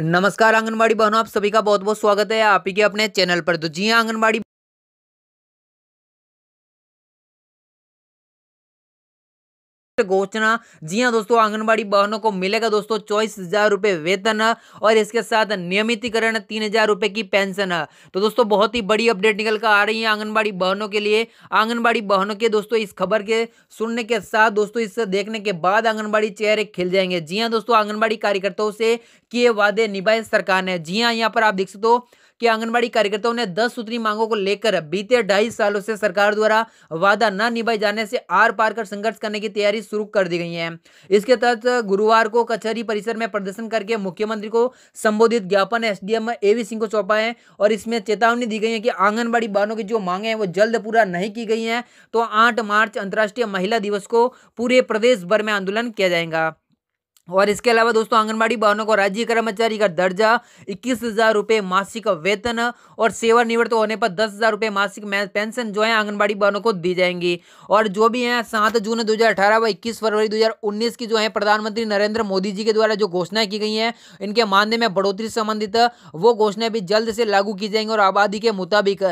नमस्कार आंगनबाड़ी बहनों आप सभी का बहुत बहुत स्वागत है आप ही के अपने चैनल पर तो जी हाँ, आंगनबाड़ी घोषणा जी हाँ दोस्तों आंगनबाड़ी बहनों को मिलेगा दोस्तों चौबीस हजार रुपए वेतन और इसके साथ नियमितीकरण तीन हजार रुपए की पेंशन तो दोस्तों बहुत ही बड़ी अपडेट निकल कर आ रही है आंगनबाड़ी बहनों के लिए आंगनबाड़ी बहनों के दोस्तों इस खबर के सुनने के साथ दोस्तों इस देखने के बाद आंगनबाड़ी चेहरे खिल जाएंगे जी हाँ दोस्तों आंगनबाड़ी कार्यकर्ताओं से किए वादे निभाए सरकार ने जी हाँ यहाँ पर आप देख सकते हो कि आंगनबाड़ी कार्यकर्ताओं ने दस सूत्री मांगों को लेकर बीते ढाई सालों से सरकार द्वारा वादा न निभाए जाने से आर पार कर संघर्ष करने की तैयारी शुरू कर दी गई है इसके तहत गुरुवार को कचहरी परिसर में प्रदर्शन करके मुख्यमंत्री को संबोधित ज्ञापन एसडीएम एवी सिंह को सौंपा है और इसमें चेतावनी दी गई है कि आंगनबाड़ी बहनों की जो मांगे हैं वो जल्द पूरा नहीं की गई है तो आठ मार्च अंतर्राष्ट्रीय महिला दिवस को पूरे प्रदेश भर में आंदोलन किया जाएगा और इसके अलावा दोस्तों आंगनबाड़ी बहनों को राज्य कर्मचारी का दर्जा इक्कीस हज़ार रुपये मासिक वेतन और सेवानिवृत्त होने पर दस हज़ार रुपये मासिक पेंशन जो है आंगनबाड़ी बहनों को दी जाएंगी और जो भी है सात जून 2018 व इक्कीस फरवरी 2019 की जो है प्रधानमंत्री नरेंद्र मोदी जी के द्वारा जो घोषणाएं की गई हैं इनके मानदेय में बढ़ोतरी संबंधित वो घोषणाएं भी जल्द से लागू की जाएंगी और आबादी के मुताबिक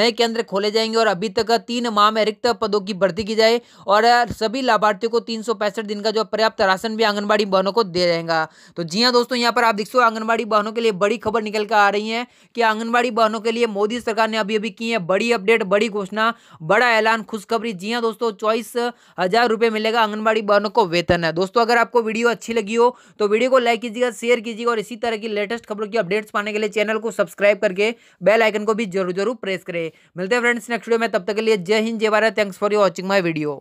नए केंद्र खोले जाएंगे और अभी तक तीन माह में रिक्त पदों की भर्ती की जाए और सभी लाभार्थियों को तीन दिन का जो पर्याप्त राशन भी आंगनबाड़ी बहनों को दे रहेगा तो जी हाँ दोस्तों यहाँ पर आप देख सो आंगनबाड़ी बहनों के लिए बड़ी खबर निकल कर आ रही है कि आंगनबाड़ी बहनों के लिए मोदी सरकार ने अभी अभी की है बड़ी अपडेट बड़ी घोषणा बड़ा ऐलान खुशखबरी जी हाँ दोस्तों चौबीस रुपए मिलेगा आंगनबाड़ी बहनों को वेतन है दोस्तों अगर आपको वीडियो अच्छी लगी हो तो वीडियो को लाइक कीजिएगा शेयर कीजिएगा और इसी तरह की लेटेस्ट खबरों की अपडेट्स पाने के लिए चैनल को सब्सक्राइब करके बेल आइकन को भी जरूर जरूर प्रेस करें मिलते हैं फ्रेंड्स नेक्स्ट वीडियो में तब तक के लिए जय हिंद जय Bharat thanks for you watching my video